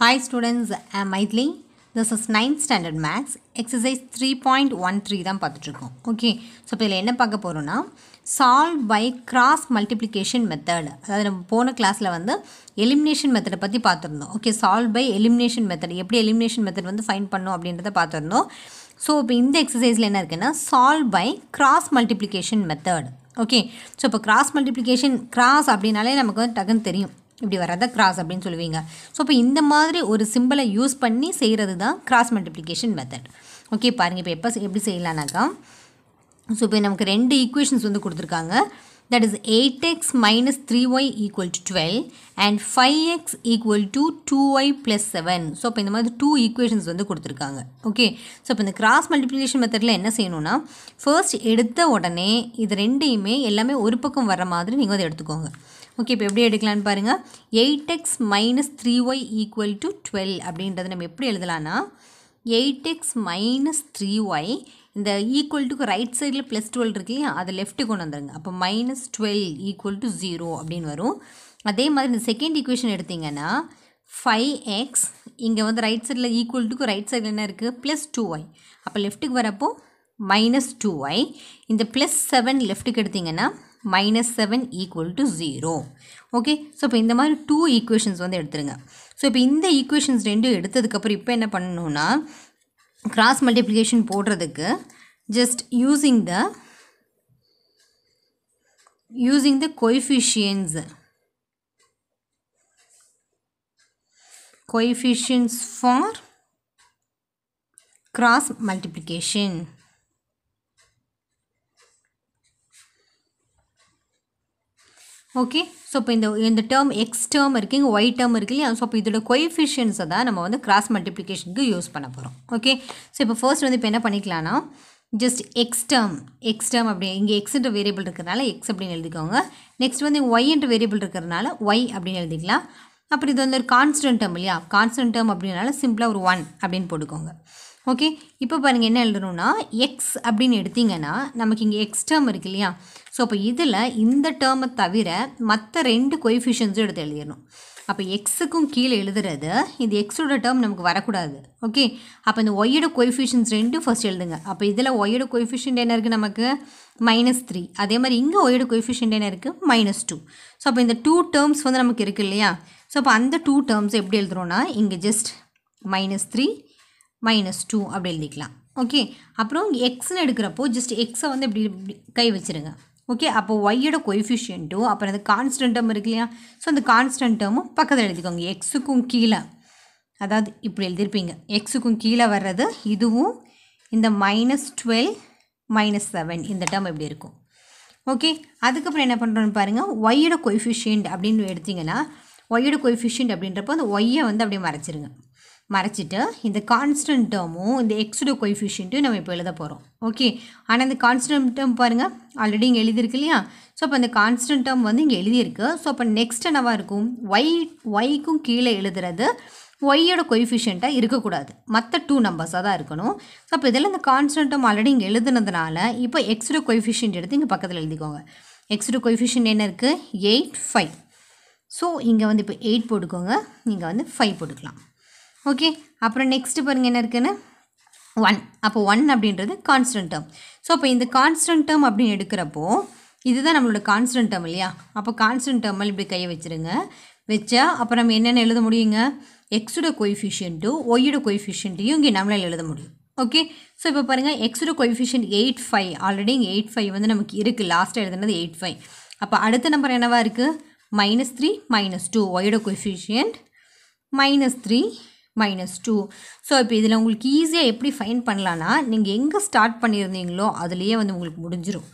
Hi students I am this is ninth standard maths exercise three point one three தான் பார்த்துட்ருக்கோம் okay so இப்போ இதில் என்ன பார்க்க போகிறோன்னா solve by cross multiplication method அதாவது நம்ம போன கிளாஸில் வந்து எலிமினேஷன் மெத்தடை பற்றி பார்த்துருந்தோம் okay solve by elimination method எப்படி எலிமினேஷன் மெத்தட் வந்து ஃபைன் பண்ணும் அப்படின்றத பார்த்துருந்தோம் ஸோ இப்போ இந்த எக்ஸசைஸில் என்ன இருக்குன்னா solve by cross multiplication method okay so இப்போ கிராஸ் மல்டிப்ளிகேஷன் கிராஸ் அப்படின்னாலே நமக்கு வந்து டக்குன்னு தெரியும் இப்படி வராத கிராஸ் அப்படின்னு சொல்லுவீங்க ஸோ இப்போ இந்த மாதிரி ஒரு சிம்பிளை யூஸ் பண்ணி செய்கிறது தான் கிராஸ் மல்டிப்ளிகேஷன் மெத்தட் ஓகே பாருங்கள் இப்போ எப்போ எப்படி செய்யலானாக்கா ஸோ இப்போ நமக்கு ரெண்டு ஈக்குவேஷன்ஸ் வந்து கொடுத்துருக்காங்க that is eight x minus three y equal to twelve and five x equal to two y plus seven so இப்போ இந்த மாதிரி டூ ஈக்குவேஷன்ஸ் வந்து கொடுத்துருக்காங்க ஓகே ஸோ இப்போ இந்த கிராஸ் மல்டிப்ளிகேஷன் மெத்தடில் என்ன செய்யணும்னா ஃபர்ஸ்ட் எடுத்த உடனே இது ரெண்டையுமே எல்லாமே ஒரு பக்கம் வர மாதிரி நீங்கள் வந்து எடுத்துக்கோங்க ஓகே இப்போ எப்படி எடுக்கலான்னு பாருங்கள் eight x minus three y equal to twelve அப்படின்றத நம்ம எப்படி எழுதலான்னா eight x minus three y இந்த ஈக்குவல் டுக்கு ரைட் சைடில் ப்ளஸ் டுவெல் இருக்கு இல்லையா அதை லெஃப்ட்டு கொண்டு வந்துருங்க அப்போ minus twelve equal to zero அப்படின்னு வரும் அதே மாதிரி இந்த செகண்ட் ஈக்குவேஷன் எடுத்திங்கன்னா ஃபைவ் எக்ஸ் இங்கே வந்து ரைட் சைடில் ஈக்குவல் டுக்கு ரைட் சைடில் என்ன இருக்குது ப்ளஸ் டூ ஒய் அப்போ லெஃப்ட்டுக்கு வரப்போ மைனஸ் டூ ஒய் இந்த ப்ளஸ் செவன் லெஃப்ட்டுக்கு எடுத்திங்கன்னா minus seven equal to zero okay so இப்போ இந்த மாதிரி டூ ஈக்குவேஷன்ஸ் வந்து எடுத்துருங்க ஸோ இப்போ இந்த ஈக்குவேஷன்ஸ் ரெண்டும் எடுத்ததுக்கப்புறம் இப்போ என்ன பண்ணணும்னா கிராஸ் மல்டிப்ளிகேஷன் போடுறதுக்கு just using the using the coefficients coefficients for cross multiplication okay so இப்போ இந்த இந்த டேர்ம் எக்ஸ் டேர்ம் இருக்குது இங்கே ஒய் டேர்ம் இருக்கு இல்லையா ஸோ இப்போ இதோட கொய்ஃபிஷியன்ஸை தான் நம்ம வந்து கிராஸ் மல்டிப்ளிகேஷனுக்கு யூஸ் பண்ண போகிறோம் ஓகே ஸோ இப்போ ஃபர்ஸ்ட் வந்து இப்போ என்ன பண்ணிக்கலாம்னா just x term x term அப்படி இங்கே எக்ஸ்ன்ற வேரியபிள் இருக்கிறனால எக்ஸ் அப்படின்னு எழுதிக்கோங்க நெக்ஸ்ட் வந்து ஒய்ன்ற வேரியபிள் இருக்கிறனால ஒய் அப்படின்னு எழுதிக்கலாம் அப்புறம் இது வந்து ஒரு கான்ஸ்டன்ட் டேர்ம் இல்லையா கான்ஸ்டன்ட் டேர்ம் அப்படின்னால சிம்பிளாக ஒரு ஒன் அப்படின்னு போட்டுக்கோங்க ஓகே இப்போ பாருங்கள் என்ன எழுதணும்னா எக்ஸ் அப்படின்னு எடுத்திங்கன்னா நமக்கு இங்கே எக்ஸ் டேர்ம் இருக்கு இல்லையா ஸோ அப்போ இதில் இந்த டேர்மை தவிர மற்ற ரெண்டு கொய்ஃபிஷியன்ஸும் எடுத்து எழுதிடணும் அப்போ எக்ஸுக்கும் கீழே எழுதுறது இது எக்ஸோட டேர்ம் நமக்கு வரக்கூடாது ஓகே அப்போ இந்த ஒய்யோட கொய்ஃபிஷியன்ஸ் ரெண்டும் ஃபஸ்ட் எழுதுங்க அப்போ இதில் ஒய்யோட கொய்ஃபிஷியன்ட் என்ன இருக்குது நமக்கு மைனஸ் த்ரீ அதே மாதிரி இங்கே ஒய்யோட கொய்ஃபிஷியன்ட் என்ன இருக்குது மைனஸ் டூ ஸோ அப்போ இந்த டூ டேர்ம்ஸ் வந்து நமக்கு இருக்குது இல்லையா ஸோ அப்போ அந்த டூ டேர்ம்ஸ் எப்படி எழுதுகிறோன்னா இங்கே just minus three minus two அப்படி எழுதிக்கலாம் ஓகே அப்புறம் எக்ஸ்னு எடுக்கிறப்போ ஜஸ்ட் எக்ஸை வந்து இப்படி இப்படி கை வச்சுருங்க ஓகே அப்போ ஒய்யோட கொய்ஃபிஷியன்ட்டோ அப்புறம் அது கான்ஸ்டன்டம் இருக்கு இல்லையா ஸோ அந்த கான்ஸ்டன்டமும் பக்கத்தில் எழுதிக்கோங்க எக்ஸுக்கும் கீழே அதாவது இப்படி எழுதியிருப்பீங்க எக்ஸுக்கும் கீழே வர்றது இதுவும் இந்த மைனஸ் டுவெல் மைனஸ் செவன் இந்த டேர்ம் எப்படி இருக்கும் ஓகே அதுக்கப்புறம் என்ன பண்ணுறோன்னு பாருங்கள் ஒய்யோட கொய்ஃபிஷியன்ட் அப்படின்னு எடுத்திங்கன்னா ஒய்யோட கொய்ஃபிஷியன்ட் அப்படின்றப்போ அந்த ஒய்யை வந்து அப்படியே மறைச்சிருங்க மறைச்சிட்டு இந்த கான்ஸ்டன்ட் டேர்மும் இந்த எக்ஸோட கொய்ஃபிஷியன்ட்டும் நம்ம இப்போ எழுத போகிறோம் ஓகே ஆனால் இந்த கான்ஸ்டன்ட் டேர்ம் பாருங்கள் ஆல்ரெடி இங்கே எழுதியிருக்கு இல்லையா ஸோ அப்போ அந்த கான்ஸ்டன்ட் டேர்ம் வந்து இங்கே எழுதியிருக்கு ஸோ அப்போ நெக்ஸ்ட் என்னவாக இருக்கும் ஒய் ஒய்க்கும் கீழே எழுதுறது ஒய்யோட கொய்ஃபிஷியண்ட்டாக இருக்கக்கூடாது மற்ற டூ நம்பர்ஸாக தான் இருக்கணும் அப்போ இதில் இந்த டேர்ம் ஆல்ரெடி இங்கே எழுதுனதுனால இப்போ எக்ஸோட கொய்ஃபிஷியன்ட் எடுத்து இங்கே பக்கத்தில் எழுதிக்கோங்க எக்ஸோட கொய்ஃபிஷியன்ட் என்ன இருக்குது எயிட் ஃபைவ் ஸோ இங்கே வந்து இப்போ எயிட் போட்டுக்கோங்க நீங்கள் வந்து ஃபைவ் போட்டுக்கலாம் ஓகே அப்புறம் நெக்ஸ்ட்டு பாருங்கள் என்ன இருக்குன்னு ஒன் அப்போ ஒன் அப்படின்றது கான்ஸ்டன்ட் டேர்ம் ஸோ அப்போ இந்த கான்ஸ்டன்ட் டேர்ம் அப்படின்னு எடுக்கிறப்போ இதுதான் நம்மளோட கான்ஸ்டன்ட் டேர்ம் இல்லையா அப்போ கான்ஸ்டன்ட் டேர்மில் இப்படி கையை வச்சுருங்க வச்சா அப்புறம் நம்ம என்னென்ன எழுத முடியுங்க எக்ஸோட கொய்ஃபிஷியன்ட்டு ஒய்யோட கொய்ஃபிஷியன்ட்டையும் இங்கே நம்மளால் எழுத முடியும் ஓகே ஸோ இப்போ பாருங்கள் எக்ஸோட கொய்ஃபிஷியன்ட் எயிட் ஃபைவ் ஆல்ரெடி இங்கே எயிட் ஃபைவ் வந்து நமக்கு இருக்குது லாஸ்ட்டாக எழுதுனது எயிட் ஃபைவ் அப்போ அடுத்த நம்பர் என்னவாக இருக்குது மைனஸ் த்ரீ மைனஸ் டூ ஒய்யோட coefficient minus three minus two so இப்போ இதில் உங்களுக்கு ஈஸியாக எப்படி ஃபைன் பண்ணலான்னா நீங்கள் எங்கே ஸ்டார்ட் பண்ணியிருந்தீங்களோ அதுலேயே வந்து உங்களுக்கு முடிஞ்சிடும்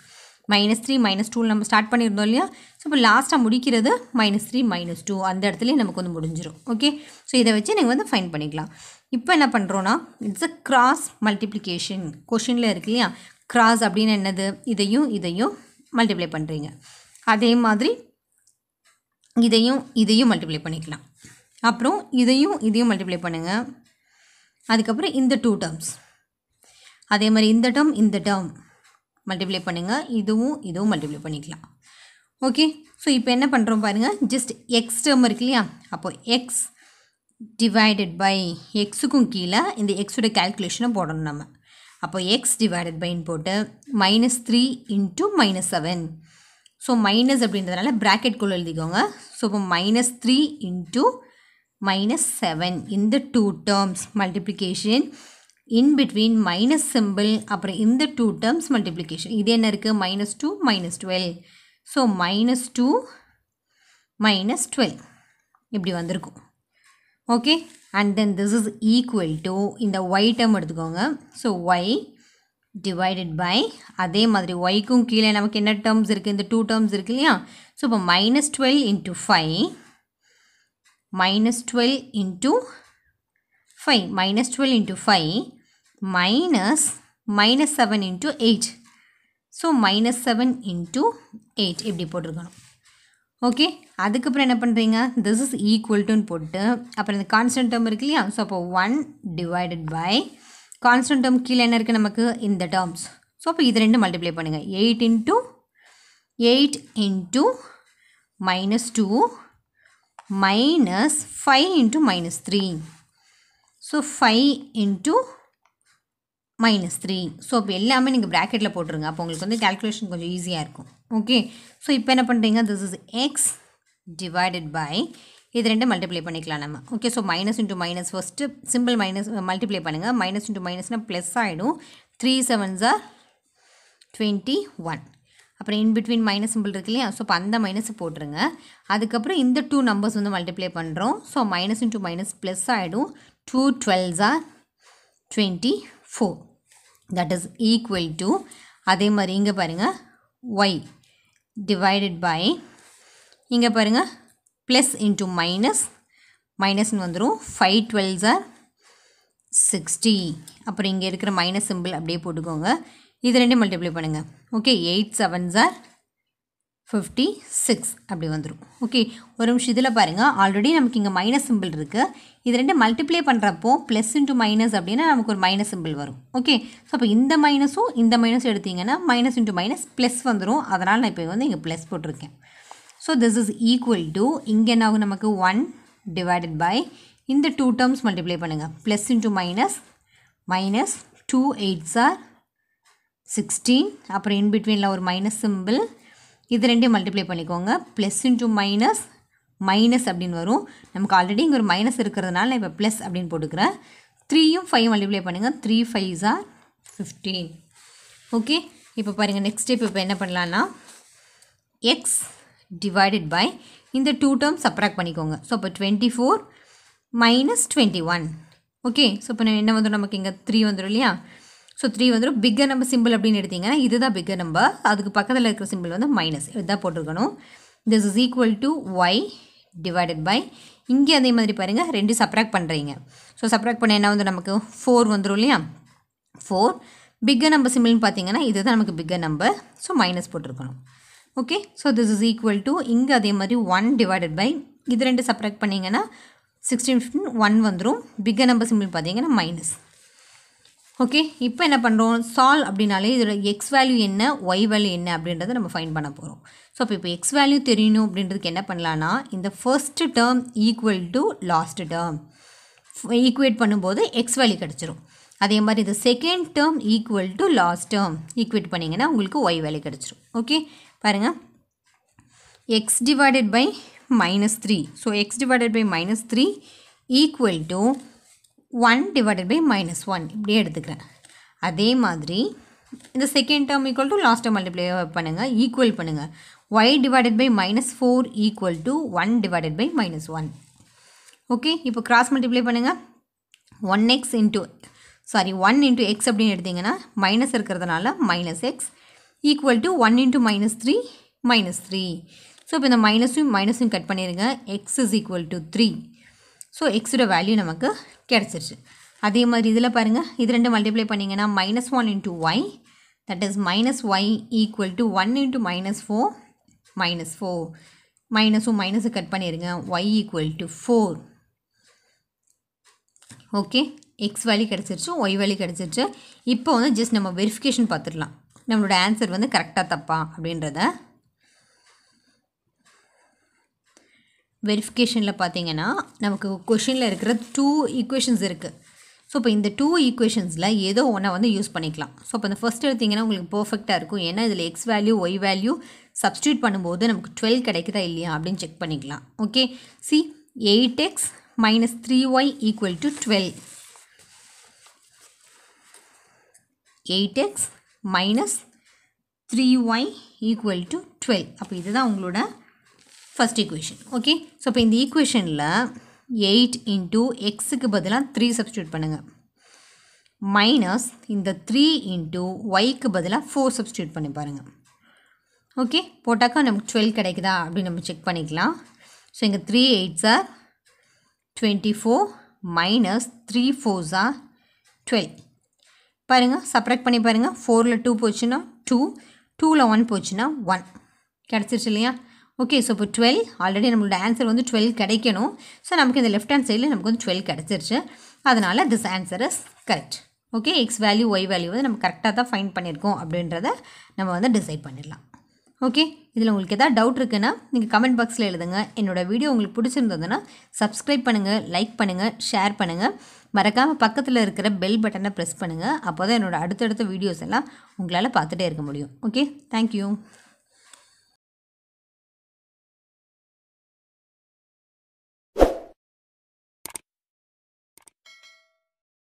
மைனஸ் த்ரீ மைனஸ் டூவில் நம்ம ஸ்டார்ட் பண்ணியிருந்தோம் இல்லையா ஸோ இப்போ லாஸ்ட்டாக முடிக்கிறது மைனஸ் த்ரீ மைனஸ் டூ அந்த இடத்துலையே நமக்கு வந்து முடிஞ்சிடும் ஓகே ஸோ இதை வச்சு நீங்கள் வந்து ஃபைன் பண்ணிக்கலாம் இப்போ என்ன பண்ணுறோன்னா இட்ஸ் அ கிராஸ் மல்டிப்ளிகேஷன் கொஷினில் இருக்கு இல்லையா கிராஸ் அப்படின்னு என்னது இதையும் இதையும் மல்டிப்ளை பண்ணுறீங்க அதே மாதிரி இதையும் இதையும் மல்டிப்ளை பண்ணிக்கலாம் அப்புறம் இதையும் இதையும் மல்டிப்ளை பண்ணுங்கள் அதுக்கப்புறம் இந்த டூ டேர்ம்ஸ் அதே மாதிரி இந்த டேர்ம் இந்த டேர்ம் மல்டிப்ளை பண்ணுங்கள் இதுவும் இதுவும் மல்டிப்ளை பண்ணிக்கலாம் ஓகே ஸோ இப்போ என்ன பண்ணுறோம் பாருங்கள் ஜஸ்ட் எக்ஸ் டேர்ம் இருக்கு இல்லையா அப்போது எக்ஸ் டிவைடட் பை எக்ஸுக்கும் கீழே இந்த எக்ஸோட கேல்குலேஷனை போடணும் நம்ம அப்போ எக்ஸ் டிவைடட் பைன்னு போட்டு minus three into minus seven so minus அப்படின்றதுனால ப்ராக்கெட் குள்ளே எழுதிக்கோங்க ஸோ இப்போ minus three into minus 7 in the two terms multiplication in between minus symbol அப்புறம் இந்த two terms multiplication இது என்ன இருக்கு minus 2 minus 12 so minus 2 minus 12 இப்படி வந்திருக்கு okay and then this is equal to இந்த y term எடுத்துக்கோங்க so y divided by அதே மாதிரி ஒய்க்கும் கீழே நமக்கு என்ன terms இருக்கு இந்த 2 terms இருக்கில்லியா so minus 12 into twelve minus 12 into 5 minus 12 into 5 minus minus 7 into 8 so minus 7 into 8 இப்படி போட்டிருக்கணும் ஓகே அதுக்கப்புறம் என்ன பண்ணுறீங்க திஸ் இஸ் to போட்டு அப்புறம் இந்த கான்ஸ்டன்ட் டேர்ம் இருக்கு இல்லையா ஸோ அப்போ one divided by constant term கீழே என்ன இருக்குது நமக்கு இந்த டேர்ம்ஸ் ஸோ அப்போ இது ரெண்டு multiply பண்ணுங்கள் eight into eight into minus two minus 5 into minus 3. So, 5 into minus three so இப்போ எல்லாமே நீங்கள் ப்ராக்கெட்டில் போட்டுருங்க அப்போ உங்களுக்கு வந்து கேல்குலேஷன் கொஞ்சம் ஈஸியாக இருக்கும் ஓகே ஸோ இப்போ என்ன பண்ணுறீங்க this is x divided by இது ரெண்டு மல்டிப்ளை பண்ணிக்கலாம் நம்ம okay so minus into minus first simple minus multiply பண்ணுங்கள் மைனஸ் இன்ட்டு மைனஸ்னால் ப்ளஸ் ஆகிடும் த்ரீ செவன்ஸாக டுவெண்ட்டி ஒன் அப்புறம் இன்பிட்வீன் மைனஸ் சிம்பிள் இருக்கு இல்லையா ஸோ இப்போ அந்த மைனஸ் போட்டுருங்க அதுக்கப்புறம் இந்த டூ நம்பர்ஸ் வந்து மல்டிப்ளை பண்ணுறோம் so minus into minus plus ஆகிடும் டூ டுவெல்ஸா twenty four that is equal to அதே மாதிரி இங்கே பாருங்கள் ஒய் டிவைடட் பை இங்கே பாருங்கள் ப்ளஸ் இன்ட்டு மைனஸ் மைனஸ்னு வந்துடும் ஃபைவ் டுவெல்ஸா சிக்ஸ்டி அப்புறம் இங்கே இருக்கிற மைனஸ் சிம்பிள் அப்படியே போட்டுக்கோங்க இது ரெண்டு மல்டிப்ளை பண்ணுங்கள் okay eight seven are fifty six அப்படி வந்துடும் ஓகே ஒரு நிமிஷம் இதில் பாருங்கள் ஆல்ரெடி நமக்கு இங்கே மைனஸ் சிம்பிள் இருக்குது இது ரெண்டு மல்டிப்ளை பண்ணுறப்போ ப்ளஸ் இன்ட்டு மைனஸ் அப்படின்னா நமக்கு ஒரு மைனஸ் சிம்பிள் வரும் ஓகே ஸோ அப்போ இந்த மைனஸும் இந்த மைனஸும் எடுத்திங்கன்னா மைனஸ் இன்ட்டு மைனஸ் ப்ளஸ் வந்துடும் அதனால் நான் இப்போ வந்து இங்கே ப்ளஸ் போட்டிருக்கேன் so this is equal to இங்கே என்ன ஆகும் நமக்கு ஒன் டிவைடட் பை இந்த டூ டேர்ம்ஸ் மல்டிப்ளை பண்ணுங்கள் plus into minus minus two eight are sixteen அப்புறம் இன்பிட்வீனில் ஒரு மைனஸ் சிம்பிள் இது ரெண்டையும் மல்டிப்ளை பண்ணிக்கோங்க ப்ளஸ் இன்ட்டு மைனஸ் மைனஸ் அப்படின்னு வரும் நமக்கு ஆல்ரெடி இங்கே ஒரு மைனஸ் இருக்கிறதுனால நான் இப்போ ப்ளஸ் அப்படின்னு போட்டுக்கிறேன் த்ரீயும் ஃபைவ் மல்டிப்ளை பண்ணுங்கள் three five are fifteen okay இப்போ பாருங்கள் நெக்ஸ்ட் ஸ்டெப் இப்போ என்ன பண்ணலான்னா எக்ஸ் டிவைடட் பை இந்த டூ டேர்ம் சப்ராக்ட் பண்ணிக்கோங்க ஸோ இப்போ twenty four minus twenty one okay so இப்போ என்ன வந்துடும் நமக்கு இங்கே த்ரீ வந்துடும் இல்லையா ஸோ த்ரீ வந்துடும் பிக்கர் நம்பர் சிம்பிள் அப்படின்னு எடுத்தீங்கன்னா இதுதான் பிக்கர் நம்பர் அதுக்கு பக்கத்தில் இருக்கிற சிம்பிள் வந்து மைனஸ் இதுதான் போட்டிருக்கணும் this is equal to y divided by இங்கே அதே மாதிரி பாருங்கள் ரெண்டு சப்ராக்ட் பண்ணுறீங்க ஸோ சப்ராக்ட் பண்ண என்ன வந்து நமக்கு ஃபோர் வந்துடும் இல்லையா ஃபோர் பிக்கர் நம்பர் சிம்பிள்னு பார்த்தீங்கன்னா தான் நமக்கு பிக்கர் நம்பர் ஸோ மைனஸ் போட்டிருக்கணும் okay so this is equal to இங்கே அதே மாதிரி ஒன் டிவைடட் பை இது ரெண்டு சப்ராக்ட் பண்ணிங்கன்னா சிக்ஸ்டீன் ஃபிஃப்டின் ஒன் வந்துடும் பிக்கர் நம்பர் சிம்பிள் பார்த்தீங்கன்னா மைனஸ் ஓகே இப்போ என்ன பண்ணுறோம் சால் அப்படின்னாலே இதோட எக்ஸ் வேல்யூ என்ன ஒய் வேல்யூ என்ன அப்படின்றத நம்ம ஃபைன் பண்ண போகிறோம் ஸோ அப்போ இப்போ எக்ஸ் வேல்யூ தெரியணும் அப்படின்றதுக்கு என்ன பண்ணலான்னா இந்த first term equal to last term equate பண்ணும்போது எக்ஸ் வேல்யூ கிடச்சிரும் அதே மாதிரி இந்த second term equal to last term equate பண்ணிங்கன்னா உங்களுக்கு ஒய் வேல்யூ கிடச்சிரும் ஓகே பாருங்கள் x divided by minus three so x divided by minus three equal to one divided by minus one இப்படியே எடுத்துக்கிறேன் அதே மாதிரி இந்த second term equal to last term multiply பண்ணுங்கள் ஈக்குவல் பண்ணுங்கள் y divided by minus four equal to one divided by minus one okay இப்போ cross multiply பண்ணுங்கள் one x into sorry one into x அப்படின்னு எடுத்திங்கன்னா மைனஸ் இருக்கிறதுனால minus x equal to one into minus three minus three so இப்போ இந்த மைனஸும் மைனஸும் cut பண்ணிடுங்க x is equal to three so எக்ஸோட வேல்யூ நமக்கு கிடச்சிருச்சு அதே மாதிரி இதில் பாருங்கள் இது ரெண்டு மல்டிப்ளை பண்ணிங்கன்னா minus one into y that is minus y equal to one into minus four minus four மைனஸும் மைனஸு கட் பண்ணிடுங்க y equal to four okay x value கிடச்சிருச்சு ஒய் வேல்யூ கிடச்சிருச்சு இப்போ வந்து ஜஸ்ட் நம்ம வெரிஃபிகேஷன் பார்த்துடலாம் நம்மளோட ஆன்சர் வந்து கரெக்டாக தப்பா அப்படின்றத வெரிஃபிகேஷனில் பார்த்தீங்கன்னா நமக்கு கொஷினில் இருக்கிற டூ ஈக்குவேஷன்ஸ் இருக்குது ஸோ இப்போ இந்த டூ ஈக்குவேஷன்ஸில் ஏதோ ஒன்றை வந்து யூஸ் பண்ணிக்கலாம் ஸோ இப்போ இந்த ஃபஸ்ட் எடுத்திங்கன்னா உங்களுக்கு பர்ஃபெக்டாக இருக்கும் ஏன்னா இதில் x value y value substitute பண்ணும்போது நமக்கு டுவெல் கிடைக்குதா இல்லையா அப்படின்னு செக் பண்ணிக்கலாம் okay see eight x minus three y equal to twelve eight x minus three y equal to twelve அப்போ இதுதான் உங்களோட ஃபஸ்ட் ஈக்குவேஷன் ஓகே ஸோ இப்போ இந்த ஈக்குவேஷனில் எயிட் இன்ட்டு எக்ஸுக்கு பதிலாக த்ரீ சப்ஸ்டியூட் பண்ணுங்கள் மைனஸ் இந்த த்ரீ இன்ட்டு ஒய்க்கு பதிலாக ஃபோர் சப்ஸ்டியூட் பண்ணி பாருங்கள் ஓகே போட்டாக்கா நமக்கு டுவெல் கிடைக்குதா அப்படின்னு நம்ம செக் பண்ணிக்கலாம் ஸோ இங்கே three eights are twenty four minus three fours are twelve பாருங்கள் சப்ராக்ட் பண்ணி பாருங்கள் ஃபோரில் டூ போச்சுன்னா டூ டூவில் ஒன் போச்சுன்னா ஒன் கிடச்சிருச்சு இல்லையா ஓகே ஸோ இப்போ டுவெல் ஆல்ரெடி நம்மளோட ஆன்சர் வந்து டுவெல் கிடைக்கணும் ஸோ நமக்கு இந்த லெஃப்ட் ஹேண்ட் சைடில் நமக்கு வந்து டுவெல் கிடச்சிருச்சு அதனால் this answer is correct okay x value y value வந்து நம்ம கரெக்டாக தான் ஃபைன் பண்ணியிருக்கோம் அப்படின்றத நம்ம வந்து டிசைட் பண்ணிடலாம் ஓகே இதில் உங்களுக்கு எதாவது டவுட் இருக்குன்னா நீங்கள் கமெண்ட் பாக்ஸில் எழுதுங்க என்னோடய வீடியோ உங்களுக்கு பிடிச்சிருந்ததுன்னா சப்ஸ்கிரைப் பண்ணுங்கள் லைக் பண்ணுங்கள் ஷேர் பண்ணுங்கள் மறக்காமல் பக்கத்தில் இருக்கிற பெல் பட்டனை ப்ரெஸ் பண்ணுங்கள் அப்போ தான் என்னோடய அடுத்தடுத்த வீடியோஸ் எல்லாம் உங்களால் பார்த்துட்டே இருக்க முடியும் ஓகே தேங்க்யூ